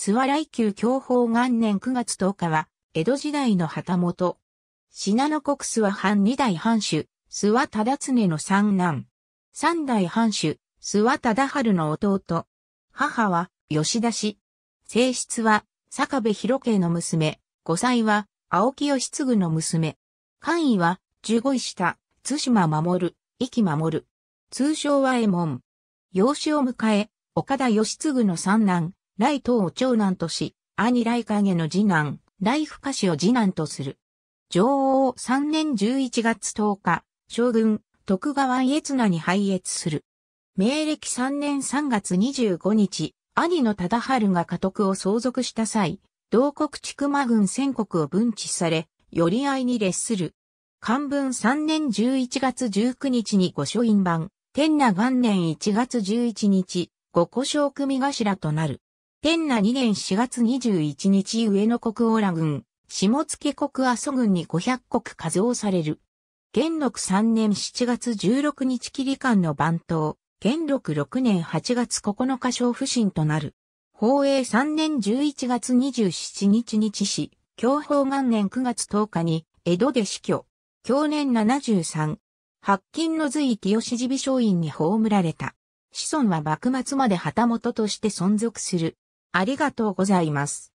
諏訪来宮享保元年9月10日は、江戸時代の旗本。信濃国諏訪藩二代藩主、諏訪忠常の三男。三代藩主、諏訪忠春の弟。母は、吉田氏。正室は、坂部広慶の娘。五歳は、青木義継の娘。官位は、十五位下、津島守、壱岐守。通称は衛門。養子を迎え、岡田義継の三男、来東を長男とし、兄来影の次男、来深氏を次男とする。女王3年11月10日、将軍、徳川家綱に拝謁する。明暦3年3月25日、兄の忠春が家督を相続した際、同国畜熊軍戦国を分治され、寄り合いに列する。漢文3年11月19日に御書院版、天那元年1月11日、御古将組頭となる。天那2年4月21日上野国王ら軍、下野国阿蘇軍に500国加増される。元禄3年7月16日切り間の番頭、元禄6年8月9日小不審となる。宝永3年11月27日日死、享保元年9月10日に、江戸で死去。京年73。白金の随清志美少院に葬られた。子孫は幕末まで旗本として存続する。ありがとうございます。